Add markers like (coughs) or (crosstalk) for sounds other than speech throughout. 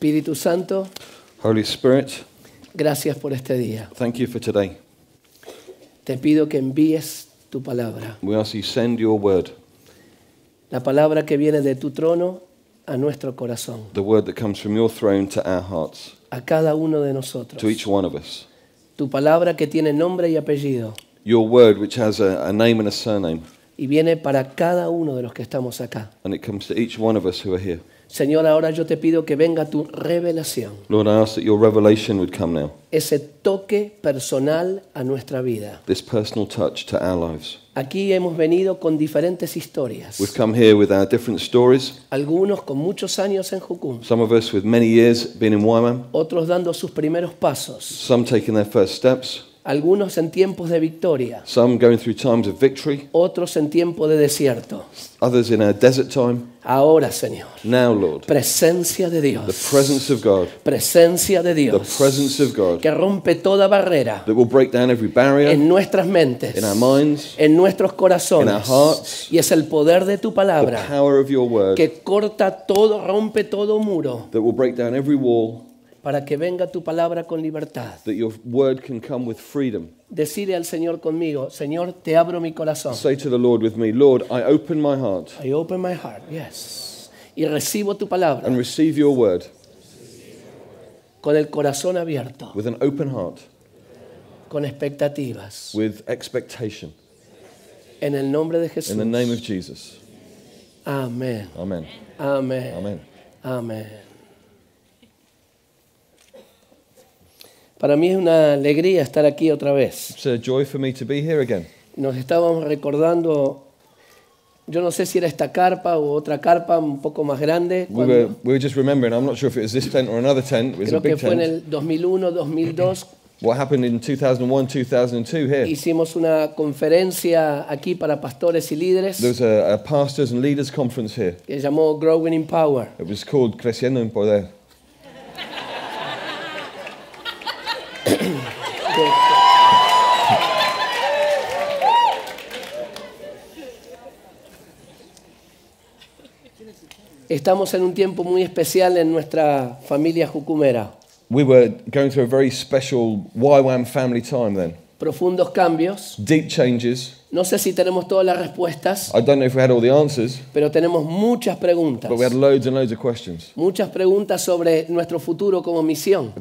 Espíritu Santo. Holy Spirit. Gracias por este día. Thank you for today. Te pido que envíes tu palabra. We ask you send your word. La palabra que viene de tu trono a nuestro corazón. The word that comes from your throne to our hearts. A cada uno de nosotros. To each one of us. Tu palabra que tiene nombre y apellido. Your word which has a, a name and a surname. Y viene para cada uno de los que estamos acá. And it comes to each one of us who are here. Señor, ahora yo te pido que venga tu revelación. Lord, I ask that your revelation would come now. Ese toque personal a nuestra vida. This personal touch to our lives. Aquí hemos venido con diferentes historias. We've come here with our different stories. Algunos con muchos años en Jukum. Some of us with many years being in Wyman. Otros dando sus primeros pasos. Some taking their first steps. Algunos en tiempos de victoria. Some going through times of victory. Otros en tiempo de desierto. Others in a desert time Ahora, Señor. Now, Lord. Presencia de Dios. The presence of God. Presencia de Dios. The presence of God. Que rompe toda barrera. En nuestras mentes. En nuestros corazones. Y es el poder de tu palabra. The power of your word. Que corta todo, rompe todo muro. That will break down every wall para que venga tu palabra con libertad. That your word can come with freedom. Decide al Señor conmigo, Señor, te abro mi corazón. Say to the Lord with me, Lord, I open my heart. I open my heart. Yes. Y recibo tu palabra. And receive your word. Con el corazón abierto. With an open heart. Con expectativas. With expectation. En el nombre de Jesús. In the name of Jesus. Amén. Amen. Amén. Amen. Amén. Para mí es una alegría estar aquí otra vez. It's a joy for me to be here again. Nos estábamos recordando, yo no sé si era esta carpa o otra carpa un poco más grande. We were, we were just remembering, I'm not sure if it was this tent or another tent. It was Creo a big que fue tent. en el 2001, 2002. (clears throat) What happened in 2001, 2002 here? Hicimos una conferencia aquí para pastores y líderes. There was a, a pastors and leaders conference here. Que llamó Growing in Power. It was called Creciendo en Poder. Estamos en un tiempo muy especial en nuestra familia jucumera. Profundos cambios. No sé si tenemos todas las respuestas. Pero tenemos muchas preguntas. Muchas preguntas sobre nuestro futuro como misión.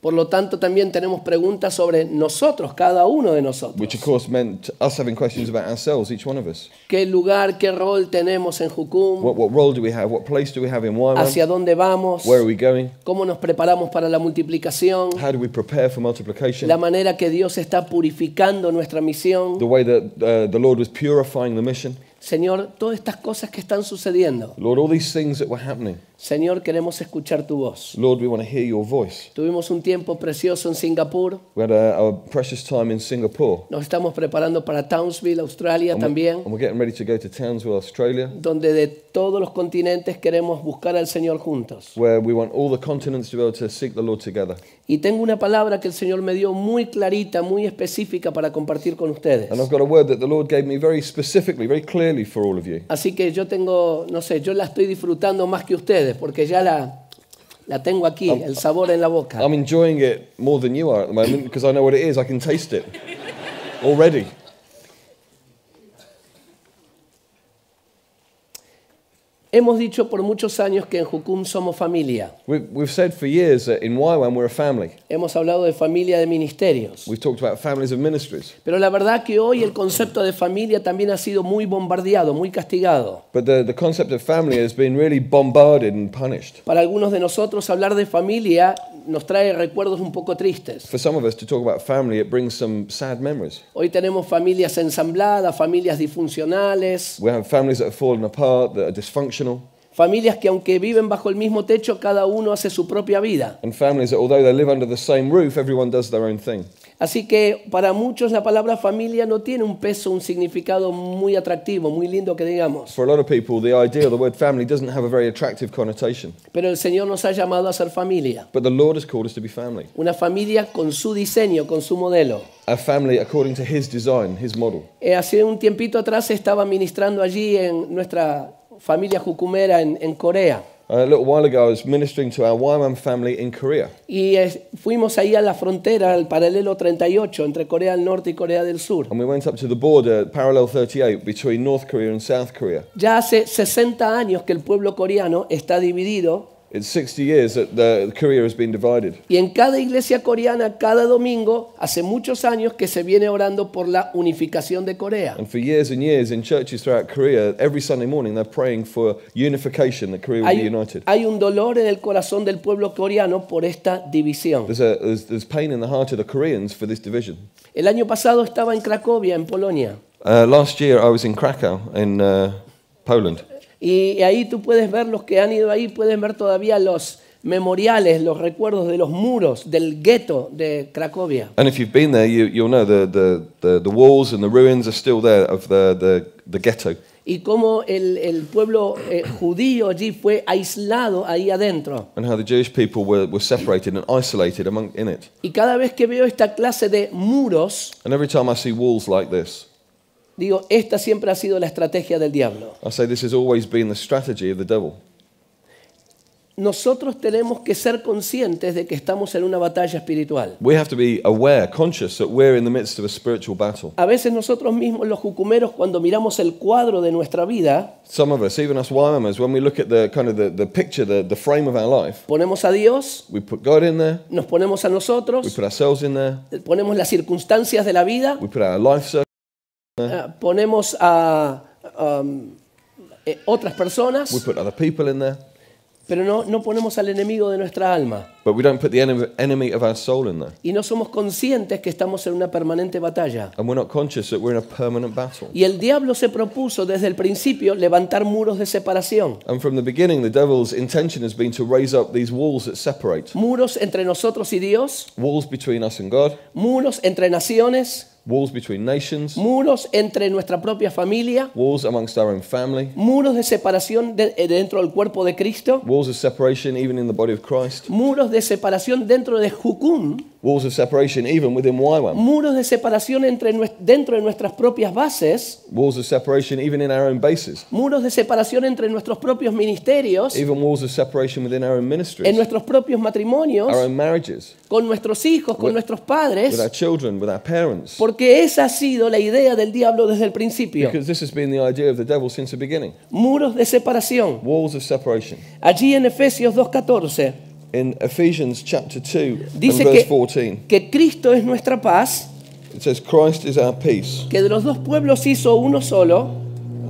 Por lo tanto, también tenemos preguntas sobre nosotros, cada uno de nosotros. Which of course meant us having questions about ourselves, each one of us. ¿Qué lugar, qué rol tenemos en Jukum? What, role do we have? What place do we have in Wyman? ¿Hacia dónde vamos? Where are we going? ¿Cómo nos preparamos para la multiplicación? How do we prepare for multiplication? La manera que Dios está purificando nuestra misión. The way that uh, the Lord was purifying the mission. Señor, todas estas cosas que están sucediendo. Lord, all these things that were happening Señor, queremos escuchar tu voz. to hear your voice. Tuvimos un tiempo precioso en Singapur. We had a, precious time in Singapore. Nos estamos preparando para Townsville, Australia también. and we're getting Townsville, Australia. Donde de todos los continentes queremos buscar al Señor juntos. Where we want all the continents to be to seek the Lord together. Y tengo una palabra que el Señor me dio muy clarita, muy específica para compartir con ustedes. And gave me very specifically, very clearly for all of you. Así que yo tengo, no sé, yo la estoy disfrutando más que ustedes. ustedes, porque ya la, la tengo aquí, I'm, el sabor en la boca. I'm enjoying it more than you are at the moment because I know what it is. I can taste it already. Hemos dicho por muchos años que en Jucum somos familia. Hemos hablado de familia de ministerios. Pero la verdad que hoy el concepto de familia también ha sido muy bombardeado, muy castigado. Para algunos de nosotros hablar de familia nos trae recuerdos un poco tristes. Hoy tenemos familias ensambladas, familias disfuncionales. Familias que aunque viven bajo el mismo techo, cada uno hace su propia vida. families that although they live under the same roof, everyone does their own thing. Así que para muchos la palabra familia no tiene un peso, un significado muy atractivo, muy lindo que digamos. Pero el Señor nos ha llamado a ser familia. But the Lord has called us to be family. Una familia con su diseño, con su modelo. A family according to His design, His model. Eh, hace un tiempito atrás estaba ministrando allí en nuestra familia Jucumera en, en Corea. a little while ago, I was ministering to our Wyman family in Korea. Y eh, fuimos ahí a la frontera, al paralelo 38, entre Corea del Norte y Corea del Sur. And we went up to the border, parallel 38, between North Korea and South Korea. Ya hace 60 años que el pueblo coreano está dividido It's 60 years that uh, the Korea has been divided. Y en cada iglesia coreana cada domingo hace muchos años que se viene orando por la unificación de Corea. And for years and years in churches throughout Korea every Sunday morning they're praying for unification that Korea will be united. Hay un dolor en el corazón del pueblo coreano por esta división. There's, a, there's, there's pain in the heart of the Koreans for this division. El año pasado estaba en Cracovia en Polonia. Uh, last year I was in Krakow in uh, Poland. Y ahí tú puedes ver, los que han ido ahí, pueden ver todavía los memoriales, los recuerdos de los muros del gueto de Cracovia. Y cómo el, pueblo eh, judío allí fue aislado ahí adentro. Y cada vez que veo esta clase de muros, Digo, esta siempre ha sido la estrategia del diablo. Nosotros tenemos que ser conscientes de que estamos en una batalla espiritual. a veces nosotros mismos los jucumeros cuando miramos el cuadro de nuestra vida, ponemos a Dios, nos ponemos a nosotros, ponemos las circunstancias de la vida Ah. Eh, ponemos a um, eh, otras personas, pero no, no ponemos al enemigo de nuestra alma. Y no somos conscientes que estamos en una permanente batalla. Y el diablo se propuso desde el principio levantar muros de separación, muros entre nosotros y Dios, muros entre naciones, Walls between nations. Muros entre nuestra propia familia. Walls amongst our own family. Muros de separación de, eh, dentro del cuerpo de Cristo. Walls of separation even in the body of Christ. Muros de separación dentro de Jukun. Walls of separation even within YWAM. Muros de separación entre dentro de nuestras propias bases. Walls of separation even in our own bases. Muros de separación entre nuestros propios ministerios. Even walls of separation within our own ministries. En nuestros propios matrimonios. Our own marriages. Con nuestros hijos, con with, nuestros padres. With our children, with our parents. Que esa ha sido la idea del diablo desde el principio. Muros de separación. Walls of separation. Allí en Efesios 2:14 In Ephesians chapter 2 dice 14. Que, que Cristo es nuestra paz. says Christ is our peace. Que de los dos pueblos hizo uno solo.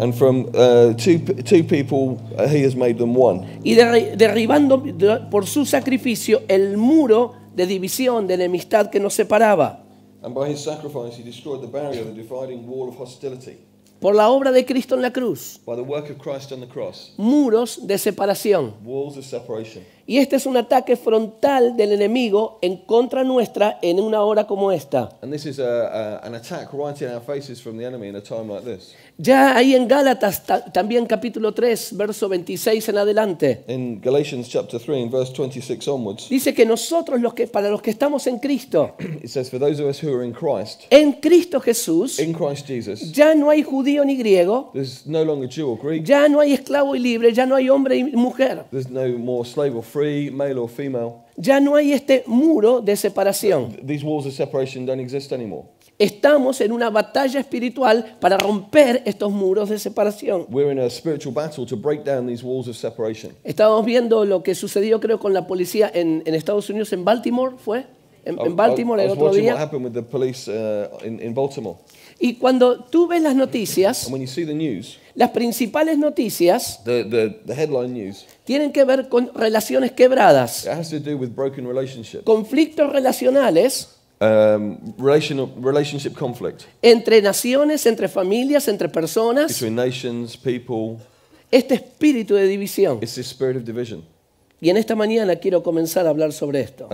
And from uh, two, two people, uh, he has made them one. Y derribando por su sacrificio el muro de división, de enemistad que nos separaba. and by his sacrifice he destroyed the barrier, the dividing wall of hostility Por la obra de Cristo en la cruz. Muros de separación. Y este es un ataque frontal del enemigo en contra nuestra en una hora como esta. Ya ahí en Gálatas también capítulo 3 verso 26 en adelante. (clears throat) Dice que nosotros los que para los que estamos en Cristo. En Cristo Jesús. Ya no hay judíos judío ni griego. There's no longer Jew or Greek. Ya no hay esclavo y libre, ya no hay hombre y mujer. There's no more slave or free, male or female. Ya no hay este muro de separación. These walls of separation don't exist anymore. Estamos en una batalla espiritual para romper estos muros de separación. We're in a spiritual battle to break down these walls of separation. Estábamos viendo lo que sucedió creo con la policía en, en Estados Unidos, en Baltimore, ¿fue? En, en Baltimore el otro watching día. What happened with the police uh, in, in Baltimore. Y cuando tú ves las noticias, las principales noticias tienen que ver con relaciones quebradas, conflictos relacionales um, entre naciones, entre familias, entre personas. Este espíritu de división. Y en esta mañana quiero comenzar a hablar sobre esto.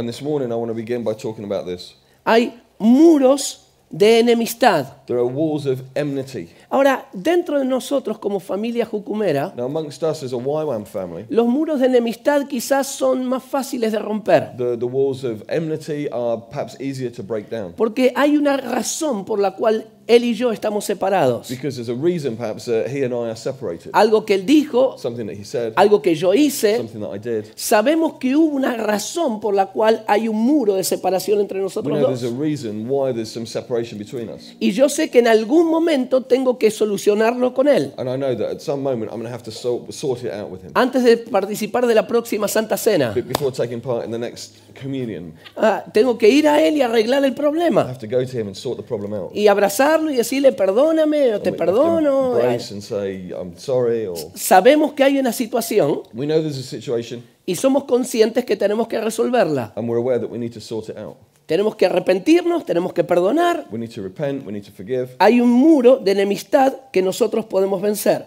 Hay muros de enemistad. There are walls of enmity. Ahora, dentro de nosotros como familia jucumera, a family, los muros de enemistad quizás son más fáciles de romper. the walls of enmity are perhaps easier to break down. Porque hay una razón por la cual él y yo estamos separados. Algo que él dijo, algo que yo hice, sabemos que hubo una razón por la cual hay un muro de separación entre nosotros dos. Y yo sé que en algún momento tengo que solucionarlo con él. Antes de participar de la próxima Santa Cena, ah, tengo que ir a él y arreglar el problema. Y abrazar y decirle perdóname o te perdono. Sabemos que hay una situación. y somos conscientes que tenemos que resolverla. Tenemos que arrepentirnos, tenemos que perdonar. Hay un muro de enemistad que nosotros podemos vencer.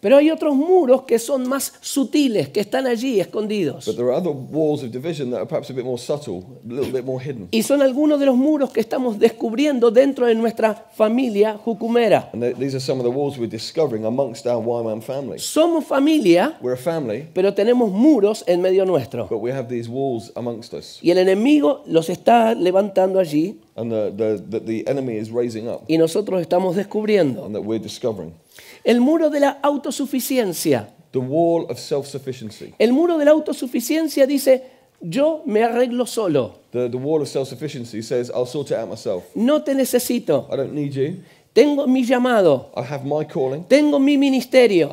Pero hay otros muros que son más sutiles, que están allí escondidos. Y son algunos de los muros que estamos descubriendo dentro de nuestra familia jucumera. Somos familia. family. Pero tenemos muros en medio nuestro. Y el enemigo los está levantando allí. Y nosotros estamos descubriendo. El muro de la autosuficiencia. El muro de la autosuficiencia dice, yo me arreglo solo. No te necesito. I don't tengo mi llamado. Tengo mi ministerio.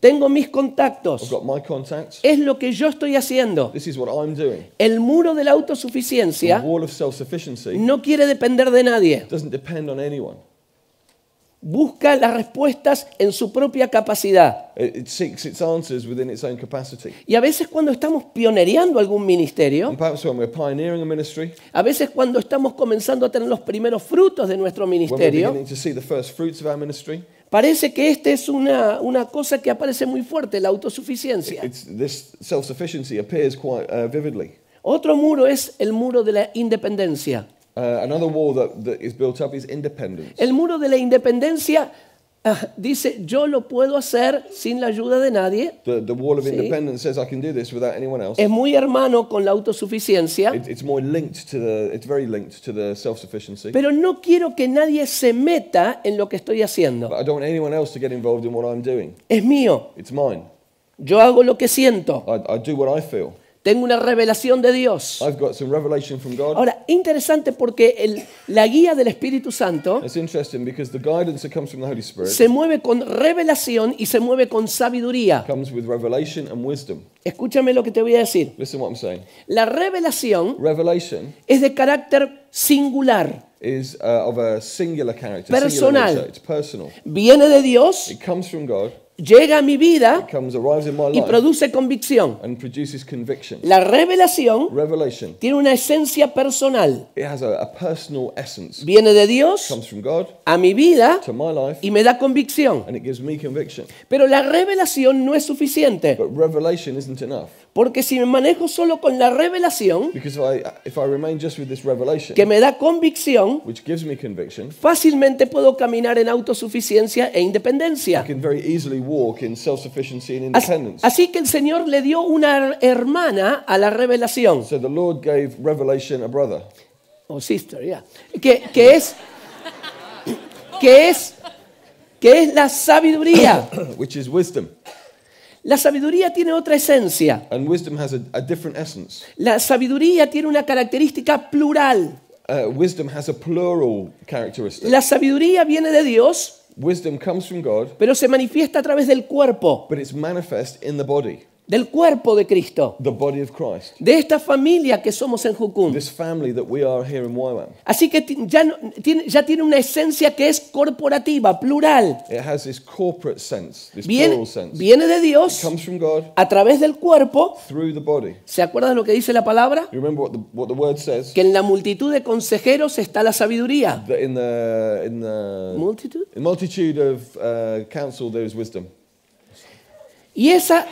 Tengo mis contactos. Es lo que yo estoy haciendo. El muro de la autosuficiencia no quiere depender de nadie. depend anyone busca las respuestas en su propia capacidad. Y a veces cuando estamos pionereando algún ministerio, a veces cuando estamos comenzando a tener los primeros frutos de nuestro ministerio, parece que esta es una, una cosa que aparece muy fuerte, la autosuficiencia. Uh, Otro muro es el muro de la independencia. Uh, another wall that, that is built up is independence. El muro de la independencia uh, dice yo lo puedo hacer sin la ayuda de nadie. The, the wall of independence sí. says I can do this without anyone else. Es muy hermano con la autosuficiencia. It, it's more linked to the it's very linked to the self-sufficiency. Pero no quiero que nadie se meta en lo que estoy haciendo. But I don't want anyone else to get involved in what I'm doing. Es mío. It's mine. Yo hago lo que siento. I, I do what I feel. Tengo una revelación de Dios. Ahora, interesante porque el, la guía del Espíritu Santo se mueve con revelación y se mueve con sabiduría. Escúchame lo que te voy a decir. La revelación es de carácter singular. Uh, personal. Viene de Dios llega a mi vida y produce convicción. La revelación tiene una esencia personal. Viene de Dios a mi vida y me da convicción. Pero la revelación no es suficiente. Porque si me manejo solo con la revelación, que me da convicción, fácilmente puedo caminar en autosuficiencia e independencia. Así, que el Señor le dio una hermana a la revelación, que, es, que es, que es la sabiduría. (coughs) La sabiduría tiene otra esencia. La sabiduría tiene una característica plural. Uh, La sabiduría viene de Dios. pero se manifiesta a través del cuerpo. But it's manifest in the body del cuerpo de Cristo, de esta familia que somos en Jucún. Así que ya, tiene, ya tiene una esencia que es corporativa, plural. viene, de Dios a través del cuerpo. ¿Se acuerdan lo que dice la palabra? Que en la multitud de consejeros está la sabiduría. Uh, y esa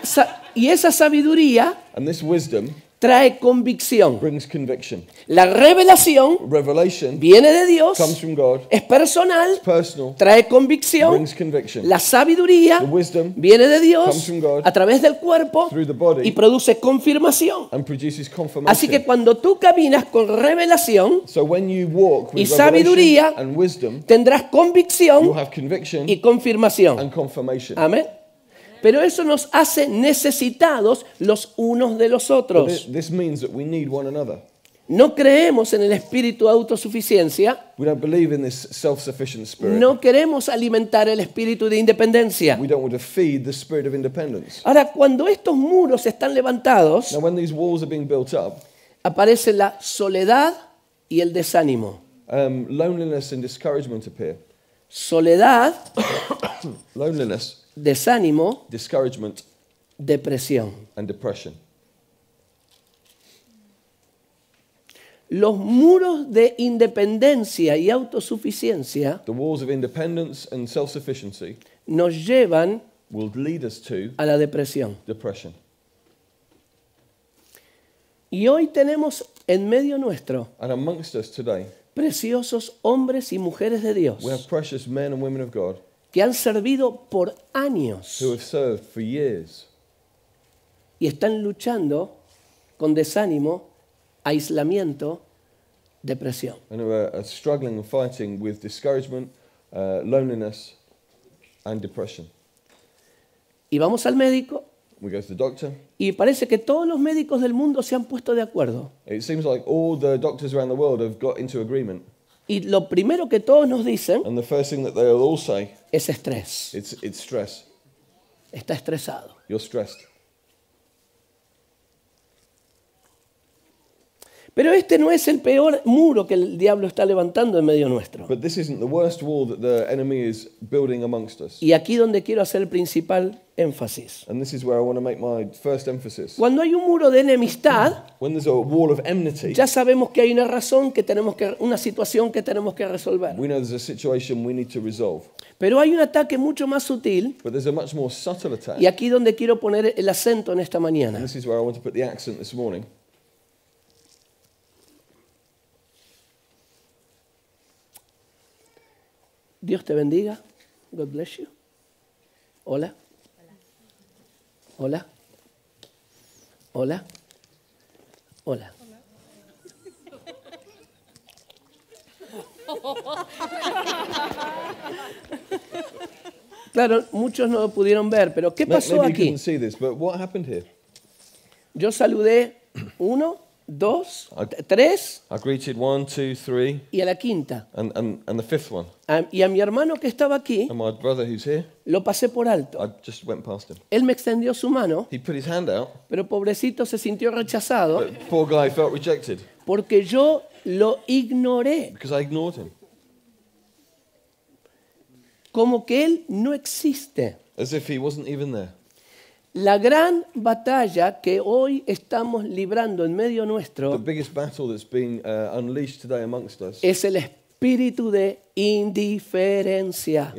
y esa sabiduría trae convicción. La revelación viene de Dios, es personal, trae convicción. La sabiduría viene de Dios a través del cuerpo y produce confirmación. Así que cuando tú caminas con revelación, y sabiduría, tendrás convicción y confirmación. Amén. Pero eso nos hace necesitados los unos de los otros. No creemos en el espíritu de autosuficiencia. No queremos alimentar el espíritu de independencia. Ahora, cuando estos muros están levantados, aparece la soledad y el desánimo. Um, soledad (coughs) desánimo, depresión. depression. Los muros de independencia y autosuficiencia nos llevan a la depresión. Y hoy tenemos en medio nuestro preciosos hombres y mujeres de Dios que han servido por años who have served for years, y están luchando con desánimo, aislamiento, depresión. and who are, struggling and fighting with discouragement, uh, loneliness, and depression. Y vamos al médico We go to the doctor. y parece que todos los médicos del mundo se han puesto de acuerdo. It seems like all the doctors around the world have got into agreement. Y lo primero que todos nos dicen es estrés. Está estresado. Pero este no es el peor muro que el diablo está levantando en medio nuestro. Y aquí donde quiero hacer el principal énfasis. Cuando hay un muro de enemistad, ya sabemos que hay una razón que tenemos que una situación que tenemos que resolver. Pero hay un ataque mucho más sutil. Y aquí donde quiero poner el acento en esta mañana. Dios te bendiga. God bless you. Hola. Hola. Hola. Hola. Claro, muchos no pudieron ver, pero ¿qué pasó aquí? Yo saludé uno dos, I, tres. I greeted one, two, three. Y a la quinta. And, and, and the fifth one. A, y a mi hermano que estaba aquí. And my brother who's here. Lo pasé por alto. I just went past him. Él me extendió su mano. He put his hand out. Pero pobrecito se sintió rechazado. But poor guy felt rejected. Porque yo lo ignoré. Because I ignored him. Como que él no existe. As if he wasn't even there. La gran batalla que hoy estamos librando en medio nuestro uh, es el espíritu de indiferencia.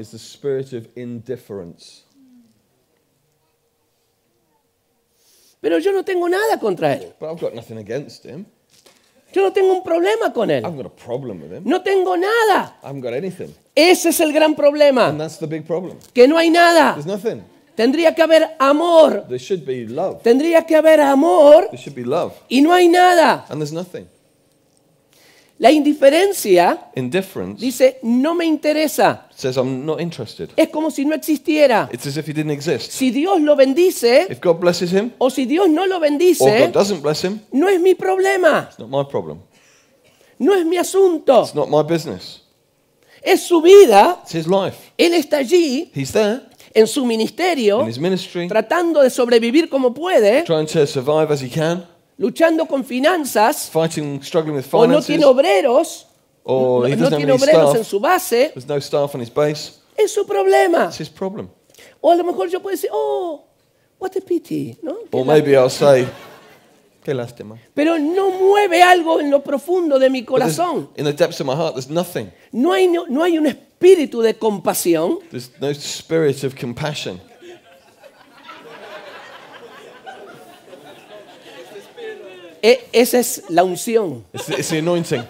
Pero yo no tengo nada contra él. Yo no tengo un problema con él. No tengo nada. Ese es el gran problema. Que no hay nada. Tendría que haber amor. There should be love. Tendría que haber amor. There should be love. Y no hay nada. And there's nothing. La indiferencia Indifference dice, no me interesa. Says, I'm not interested. Es como si no existiera. It's as if he didn't exist. Si Dios lo bendice, If God blesses him, o si Dios no lo bendice, or God doesn't bless him, no es mi problema. It's not my problem. No es mi asunto. It's not my business. Es su vida. It's his life. Él está allí. He's there en su ministerio, tratando de sobrevivir como puede, luchando con finanzas, o no tiene obreros, no, no tiene obreros en su base, es su problema. O a lo mejor yo puedo decir, oh, what a pity, ¿no? Or maybe I'll Qué lástima. Pero no mueve algo en lo profundo de mi corazón. In the depths of my heart, there's nothing. No hay, no, no hay un espíritu de compasión. There's no spirit of compassion. E esa es la unción. It's, it's the anointing.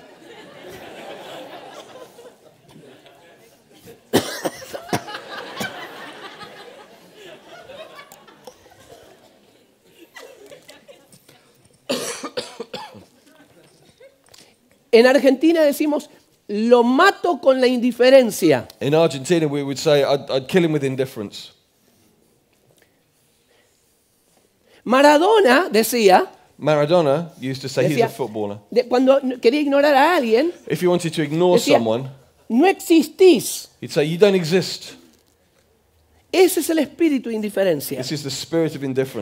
En Argentina decimos, lo mato con la indiferencia. In Argentina we would say I'd, kill him with indifference. Maradona decía Maradona used to say decía, he's a footballer. cuando quería ignorar a alguien, if you wanted to ignore someone, no existís. He'd say you don't exist. Ese es el espíritu de indiferencia.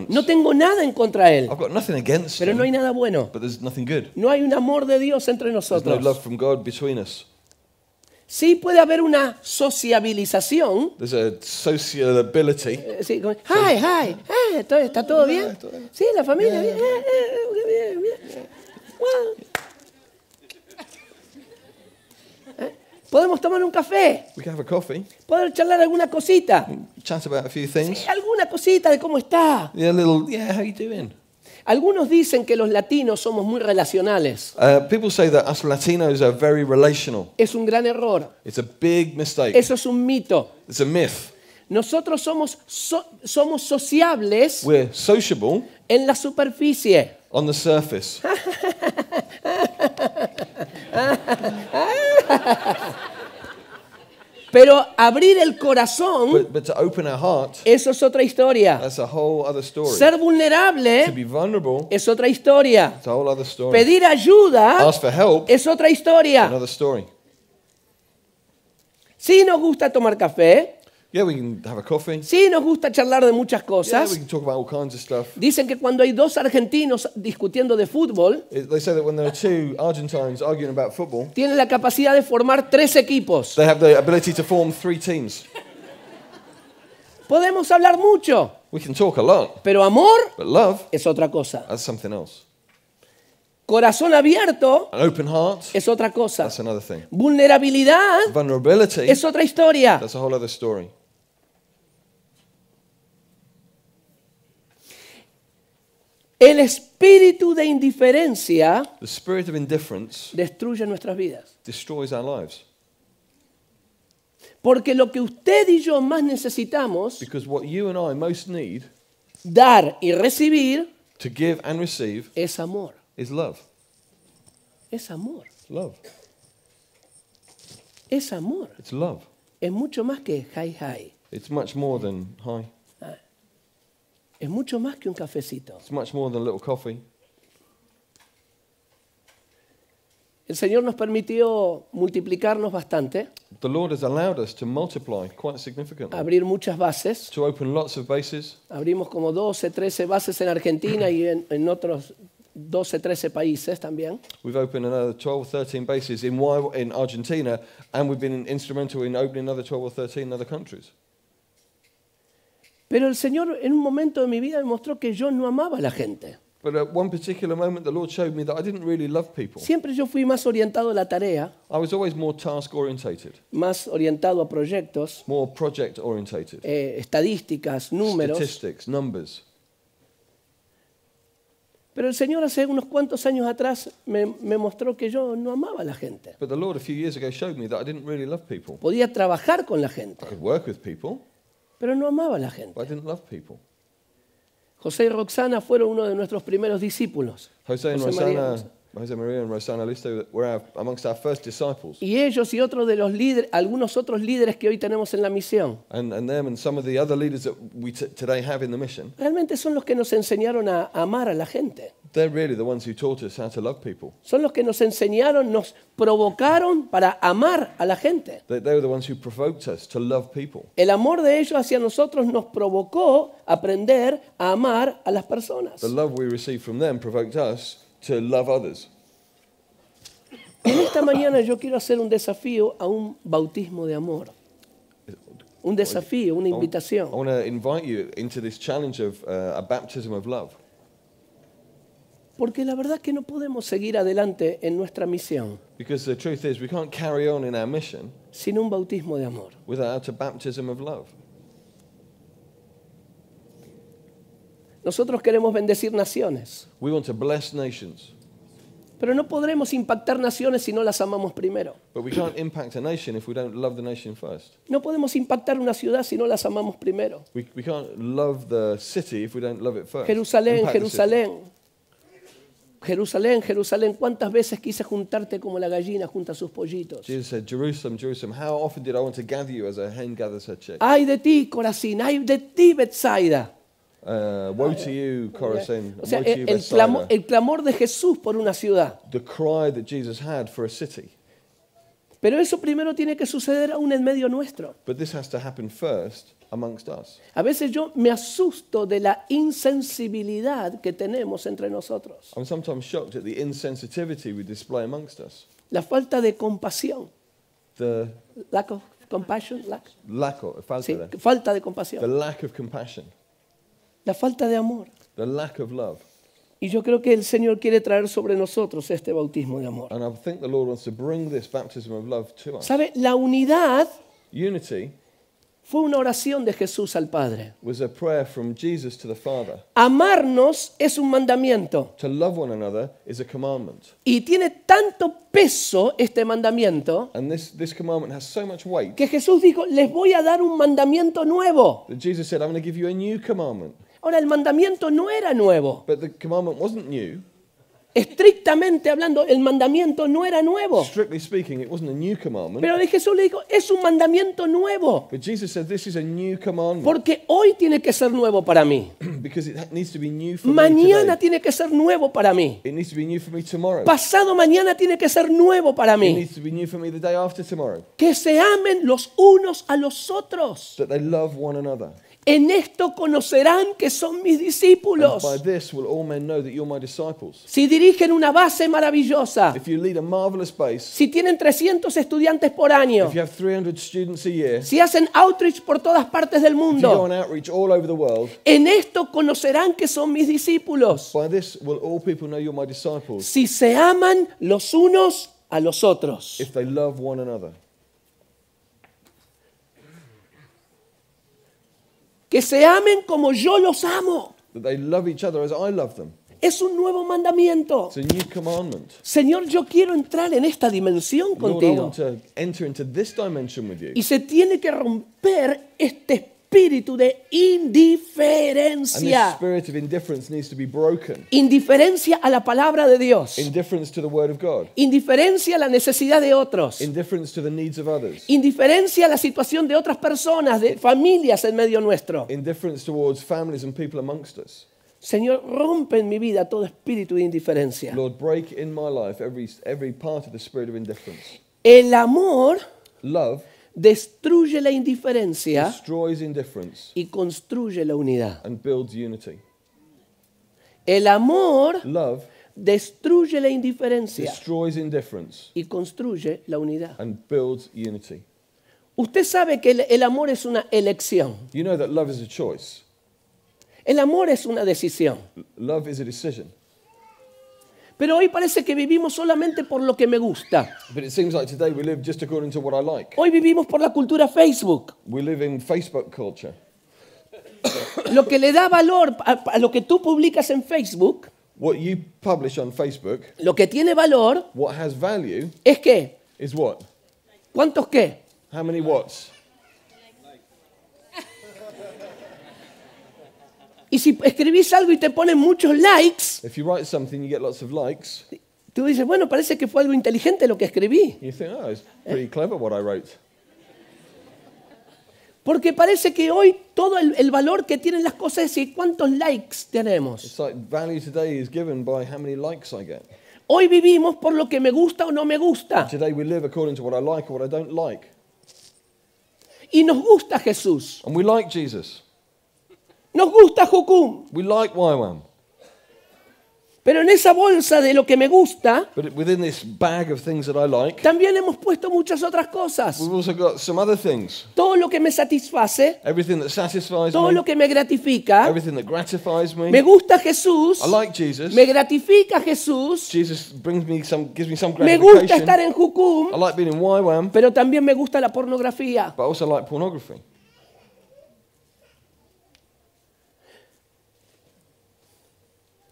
No tengo nada en contra de él. pero no hay nada bueno. No hay un amor de Dios entre nosotros. Sí puede haber una sociabilización. hi, hi, ¿está todo bien? Sí, la familia, eh, eh, eh, bien. bien, bien, bien. Podemos tomar un café. We can have a coffee. Poder charlar alguna cosita. Chat about a few things. Sí, alguna cosita de cómo está. Yeah, a little, yeah, how you doing? Algunos dicen que los latinos somos muy relacionales. Uh, people say that us Latinos are very relational. Es un gran error. It's a big mistake. Eso es un mito. It's a myth. Nosotros somos so, somos sociables. We're sociable. En la superficie. On the surface. (laughs) (laughs) Pero abrir el corazón, eso es otra historia. Ser vulnerable es otra historia. Pedir ayuda es otra historia. si nos gusta tomar café. Yeah, we can have a coffee. Sí, nos gusta charlar de muchas cosas. Yeah, we can talk about all kinds of stuff. Dicen que cuando hay dos argentinos discutiendo de fútbol, They say that when there are two Argentines arguing about football, tienen la capacidad de formar tres equipos. they have the ability to form three teams. Podemos hablar mucho, We can talk a lot, pero amor but love, es otra cosa. that's something else. Corazón abierto An open heart, es otra cosa. that's another thing. Vulnerabilidad Vulnerability, es otra historia. that's a whole other story. El espíritu de indiferencia destruye nuestras vidas. Porque lo que usted y yo más necesitamos, dar y recibir, es amor. es amor. Es amor. Es amor. Es mucho más que hi hi. Es mucho más que un cafecito. It's much more than a little coffee. El Señor nos permitió multiplicarnos bastante. The Lord has allowed us to multiply quite significantly. Abrir muchas bases. To open lots of bases. Abrimos como 12, 13 bases en Argentina y en, en otros 12, 13 países también. We've opened another 12 13 bases in, in Argentina and we've been instrumental in opening another 12 or 13 other countries. Pero el Señor en un momento de mi vida me mostró que yo no amaba a la gente. But at one particular moment, the Lord showed me that I didn't really love people. Siempre yo fui más orientado a la tarea, I was always more task orientated, más orientado a proyectos, more project orientated, eh, estadísticas, números. statistics, numbers. Pero el Señor hace unos cuantos años atrás me, me mostró que yo no amaba a la gente. But the Lord a few years ago showed me that I didn't really love people. Podía trabajar con la gente. I could work with people pero no amaba a la gente. José y Roxana fueron uno de nuestros primeros discípulos. José y Roxana y ellos y otros de los algunos otros líderes que hoy tenemos en la misión. Realmente son los que nos enseñaron a amar a la gente. Son los que nos enseñaron, nos provocaron para amar a la gente. El amor de ellos hacia nosotros nos provocó aprender a amar a las personas. The love we received from them provoked us en esta mañana yo quiero hacer un desafío a un bautismo de amor. Un desafío, una invitación. invite you into this challenge of uh, a baptism of love. Porque la verdad es que no podemos seguir adelante en nuestra misión. sin un bautismo de amor. without a baptism of love. Nosotros queremos bendecir naciones. We want to bless nations. Pero no podremos impactar naciones si no las amamos primero. No podemos impactar una ciudad si no las amamos primero. Jerusalén, Jerusalén. Jerusalén, Jerusalén, cuántas veces quise juntarte como la gallina junta a sus pollitos. Jesus said, Jerusalem, Jerusalem, how often did I want to gather you as a hen gathers her chicks? Ay de ti, Corazín, ay de ti, Bethsaida el, clamor de Jesús por una ciudad. Pero eso primero tiene que suceder aún en medio nuestro. amongst us. A veces yo me asusto de la insensibilidad que tenemos entre nosotros. the La falta de compasión. lack of compassion. of, falta, de compasión. The lack of compassion. La falta de amor. The lack of love. Y yo creo que el Señor quiere traer sobre nosotros este bautismo de amor. And I think the Lord wants to bring this baptism of love to us. ¿Sabe? La unidad Unity fue una oración de Jesús al Padre. was a prayer from Jesus to the Father. Amarnos es un mandamiento. To love one another is a commandment. Y tiene tanto peso este mandamiento And this, this commandment has so much weight que Jesús dijo, les voy a dar un mandamiento nuevo. that Jesus said, I'm going to give you a new commandment. Ahora el mandamiento no era nuevo. Estrictamente hablando, el mandamiento no era nuevo. Pero Jesús le dijo, es un mandamiento nuevo. Porque hoy tiene que ser nuevo para mí. (clears throat) mañana tiene que ser nuevo para mí. Pasado mañana tiene que ser nuevo para mí. Que se amen los unos a los otros. En esto conocerán que son mis discípulos. Si dirigen una base maravillosa. Si tienen 300 estudiantes por año. Si hacen outreach por todas partes del mundo. En esto conocerán que son mis discípulos. Si se aman los unos a los otros. Que se amen como yo los amo. Es un nuevo mandamiento. Señor, yo quiero entrar en esta dimensión contigo. Y se tiene que romper este espíritu espíritu de indiferencia. And this of indifference needs to be broken. Indiferencia a la palabra de Dios. Indifference to the word of God. Indiferencia a la necesidad de otros. Indifference to the needs of others. Indiferencia a la situación de otras personas, de familias en medio nuestro. Indifference towards families and people amongst us. Señor, rompe en mi vida todo espíritu de indiferencia. Lord, break in my life every every part of the spirit of indifference. El amor Love destruye la indiferencia y construye la unidad. El amor destruye la indiferencia y construye la unidad. Usted sabe que el, amor es una elección. El amor es una decisión. Pero hoy parece que vivimos solamente por lo que me gusta. Hoy vivimos por la cultura Facebook. Facebook lo que le da valor a, lo que tú publicas en Facebook, Facebook, lo que tiene valor es qué. is what? ¿Cuántos qué? watts? Y si escribís algo y te ponen muchos likes, tú dices, bueno, parece que fue algo inteligente lo que escribí. Oh, Porque parece que hoy todo el, valor que tienen las cosas es cuántos likes tenemos. Hoy vivimos por lo que me gusta o no me gusta. Y nos gusta Jesús. Nos gusta Jukum. We like Yiwam. Pero en esa bolsa de lo que me gusta, But within this bag of things that I like, también hemos puesto muchas otras cosas. we've also got some other things. Todo lo que me satisface, Everything that satisfies todo me, lo que me gratifica. everything that gratifies me. Me gusta Jesús, I like Jesus. me gratifica Jesús, Jesus brings me some, gives me some me gusta estar en Jukum, I like being in YWAM, pero también me gusta la pornografía. but I also like pornography.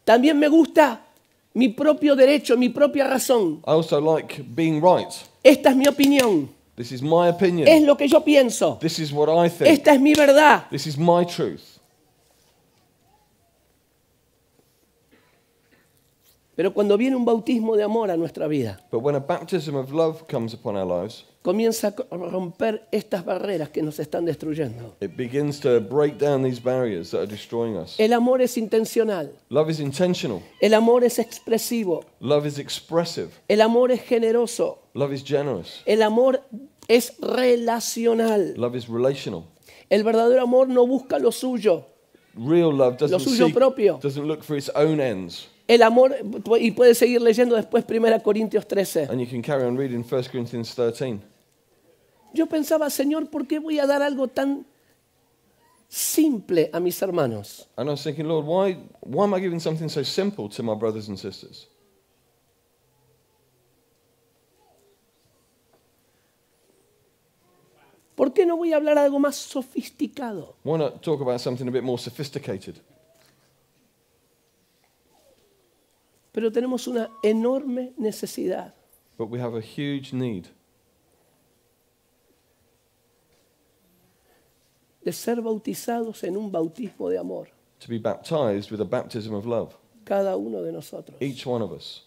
También me gusta mi propio derecho, mi propia razón. Esta es mi opinión. Es lo que yo pienso. Esta es mi verdad. Pero cuando viene un bautismo de amor a nuestra vida, comienza a romper estas barreras que nos están destruyendo. It begins to break down these barriers that are destroying us. El amor es intencional. Love is intentional. El amor es expresivo. Love is expressive. El amor es generoso. Love is generous. El amor es relacional. Love is relational. El verdadero amor no busca lo suyo. Real love doesn't lo suyo seek, propio. Doesn't look for its own ends. El amor, y puedes seguir leyendo después 1 Corintios 13. And you can carry on reading 1 Corinthians 13 yo pensaba, Señor, ¿por qué voy a dar algo tan simple a mis hermanos? And I was thinking, Lord, why, why am I giving something so simple to my brothers and sisters? ¿Por qué no voy a hablar algo más sofisticado? Why not talk about something a bit more sophisticated? Pero tenemos una enorme necesidad. But we have a huge need. de ser bautizados en un bautismo de amor. Cada uno de nosotros. Each one of us.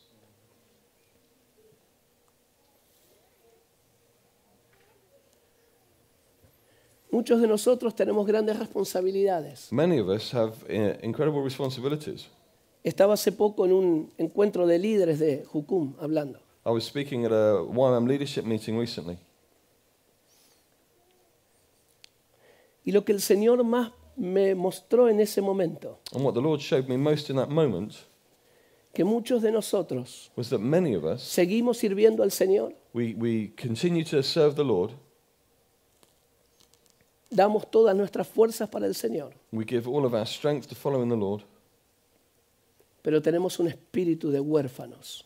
Muchos de nosotros tenemos grandes responsabilidades. Eh, Estaba hace poco en un encuentro de líderes de Jucum hablando. Y lo que el Señor más me mostró en ese momento que muchos de nosotros seguimos sirviendo al Señor, damos todas nuestras fuerzas para el Señor, pero tenemos un espíritu de huérfanos.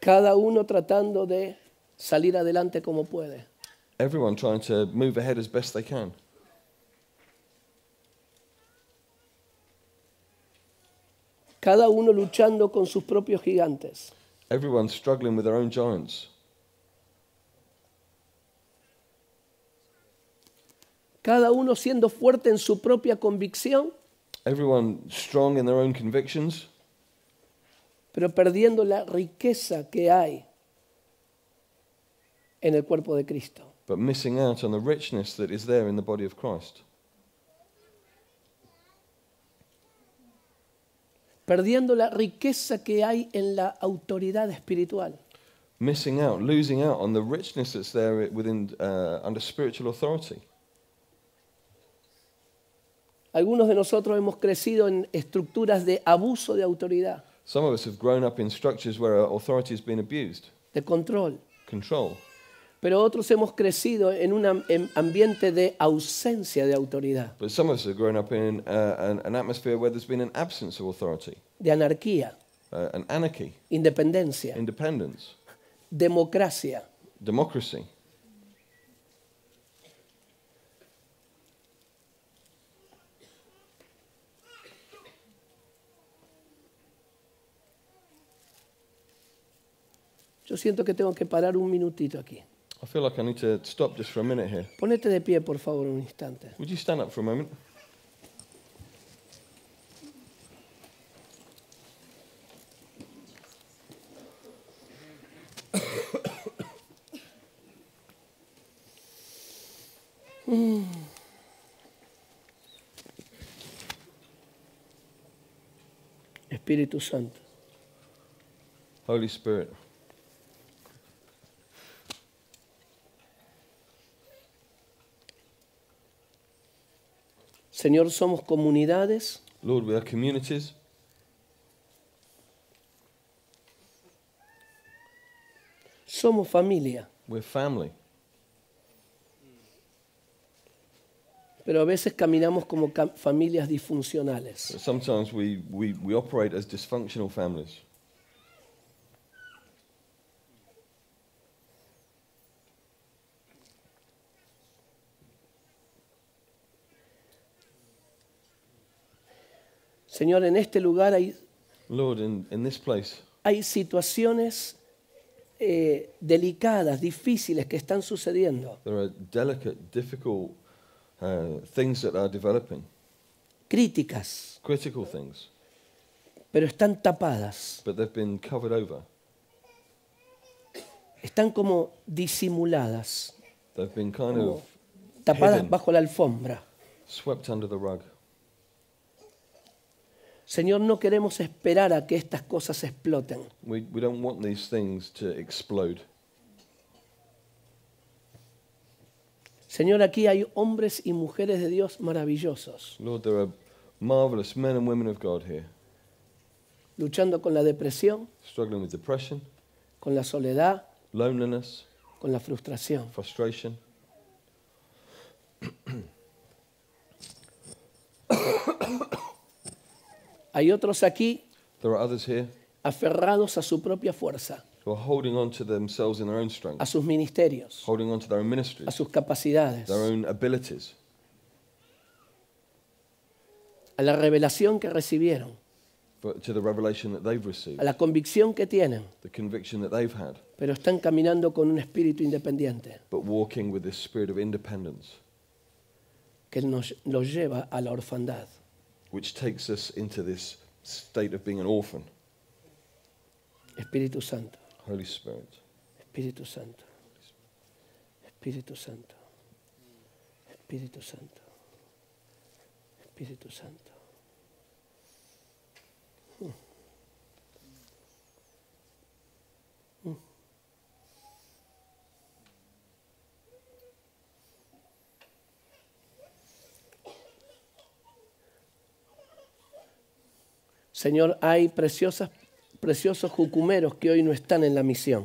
Cada uno tratando de salir adelante como puede. Everyone trying to move ahead as best they can. Cada uno luchando con sus propios gigantes. Everyone struggling with their own giants. Cada uno siendo fuerte en su propia convicción. Everyone strong in their own convictions pero perdiendo la riqueza que hay en el cuerpo de Cristo. But missing out on the richness that is there in the body of Christ. Perdiendo la riqueza que hay en la autoridad espiritual. Missing out, losing out on the richness that's there uh, under spiritual authority. Algunos de nosotros hemos crecido en estructuras de abuso de autoridad. Some of us have grown up in structures where authority has been abused. De control. Control. Pero otros hemos crecido en un ambiente de ausencia de autoridad. But some of us have grown up in uh, an, an atmosphere where there's been an absence of authority. De anarquía. Uh, an anarchy. Independencia. Independence. Democracia. Democracy. Yo siento que tengo que parar un minutito aquí. I feel like I need to stop just for a minute here. Ponete de pie, por favor, un instante. Would you stand up for a moment? Espíritu Santo. Holy Spirit. Señor, somos comunidades. Lord, we are communities. Somos familia. We're family. Pero a veces caminamos como familias disfuncionales. sometimes we, we, we operate as dysfunctional families. Señor, en este lugar hay, Lord, in, in this place, hay situaciones eh, delicadas, difíciles que están sucediendo. there are delicate, difficult uh, things that are developing, Críticas, critical things, pero están tapadas. but they've been covered over. Están como disimuladas, They've been kind of tapadas Hidden. bajo la alfombra. swept under the rug. Señor, no queremos esperar a que estas cosas exploten. Señor, aquí hay hombres y mujeres de Dios maravillosos. Lord, there are marvelous men and women of God here. Luchando con la depresión, con la soledad, con la frustración. (coughs) Hay otros aquí aferrados a su propia fuerza, a sus ministerios, a sus capacidades, a la revelación que recibieron, a la convicción que tienen, pero están caminando con un espíritu independiente que nos, los lleva a la orfandad. which takes us into this state of being an orphan. Espíritu Santo. Holy Spirit. Espíritu Santo. Espíritu Santo. Espíritu Santo. Espíritu Santo. Hmm. Señor, hay preciosas, preciosos jucumeros que hoy no están en la misión.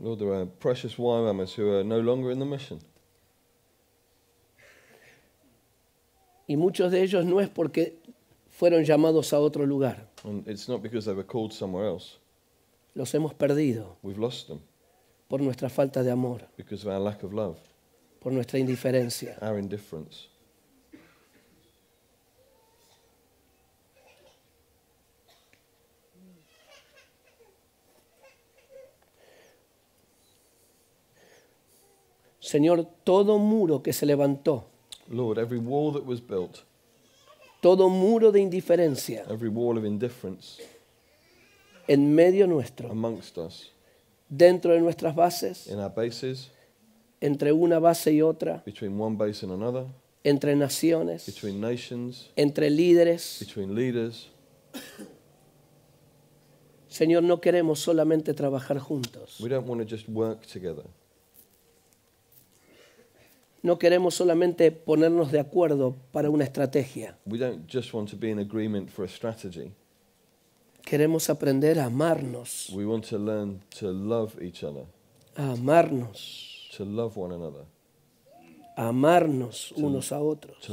Lord, there are precious wine who are no longer in the mission. Y muchos de ellos no es porque fueron llamados a otro lugar. And it's not because they were called somewhere else. Los hemos perdido. We've lost them. Por nuestra falta de amor. Because of our lack of love. Por nuestra indiferencia. Our indifference. Señor, todo muro que se levantó. Lord, every wall that was built. Todo muro de indiferencia. Every wall of indifference. En medio nuestro. Amongst Dentro de nuestras bases. Entre una base y otra. Entre naciones. Entre líderes. Señor, no queremos solamente trabajar juntos. We want just no queremos solamente ponernos de acuerdo para una estrategia. Queremos aprender a amarnos. A amarnos. A amarnos unos a otros.